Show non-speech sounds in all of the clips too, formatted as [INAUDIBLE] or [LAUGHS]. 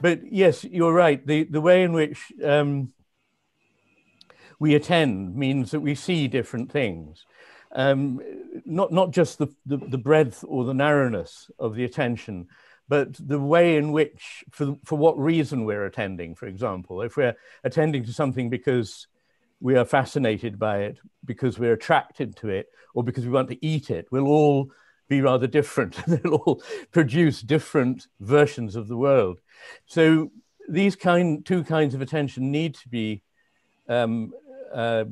But yes, you're right. The, the way in which um, we attend means that we see different things. Um, not, not just the, the, the breadth or the narrowness of the attention, but the way in which, for, for what reason we're attending, for example. If we're attending to something because we are fascinated by it, because we're attracted to it, or because we want to eat it, we'll all be rather different. [LAUGHS] They'll all produce different versions of the world. So these kind, two kinds of attention need to be, um, uh,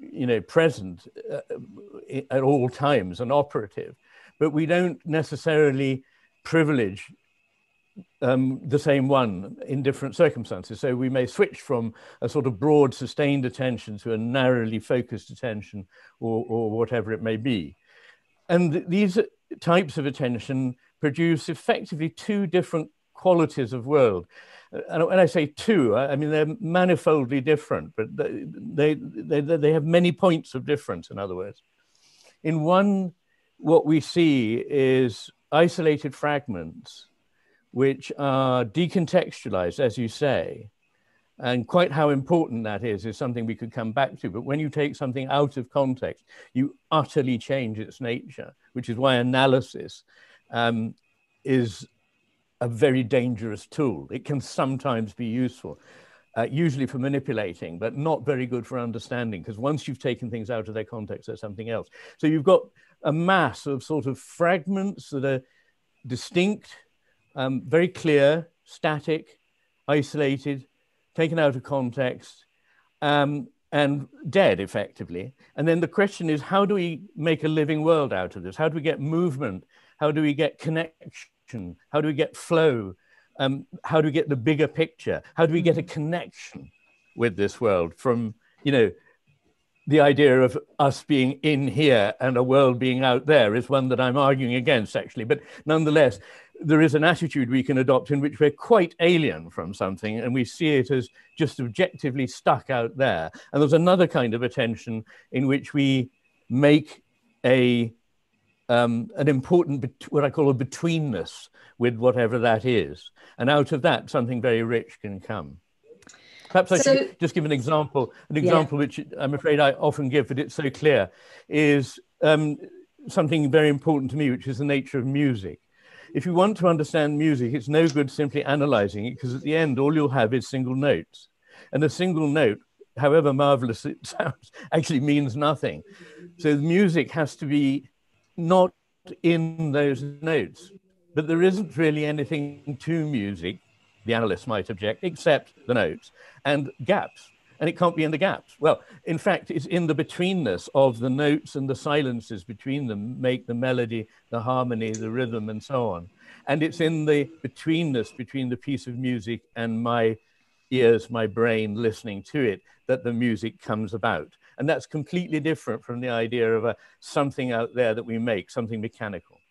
you know, present uh, uh, at all times and operative. But we don't necessarily privilege um, the same one in different circumstances. So we may switch from a sort of broad, sustained attention to a narrowly focused attention or, or whatever it may be. And these types of attention produce effectively two different qualities of world. Uh, and when I say two, I mean they're manifoldly different, but they, they, they, they have many points of difference, in other words. In one, what we see is isolated fragments which are decontextualized, as you say, and quite how important that is, is something we could come back to. But when you take something out of context, you utterly change its nature, which is why analysis um, is a very dangerous tool. It can sometimes be useful, uh, usually for manipulating, but not very good for understanding, because once you've taken things out of their context, they're something else. So you've got a mass of sort of fragments that are distinct, um, very clear, static, isolated, taken out of context, um, and dead effectively. And then the question is how do we make a living world out of this? How do we get movement? How do we get connection? How do we get flow? Um, how do we get the bigger picture? How do we get a mm. connection with this world from, you know, the idea of us being in here and a world being out there is one that I'm arguing against, actually. But nonetheless, there is an attitude we can adopt in which we're quite alien from something and we see it as just objectively stuck out there. And there's another kind of attention in which we make a um, an important, what I call a betweenness with whatever that is. And out of that, something very rich can come. Perhaps I so, should just give an example. An example yeah. which I'm afraid I often give, but it's so clear, is um, something very important to me, which is the nature of music. If you want to understand music, it's no good simply analyzing it because at the end, all you'll have is single notes. And a single note, however marvelous it [LAUGHS] sounds, actually means nothing. So the music has to be not in those notes, but there isn't really anything to music the analyst might object, except the notes, and gaps. And it can't be in the gaps. Well, in fact, it's in the betweenness of the notes and the silences between them make the melody, the harmony, the rhythm, and so on. And it's in the betweenness between the piece of music and my ears, my brain listening to it, that the music comes about. And that's completely different from the idea of a, something out there that we make, something mechanical.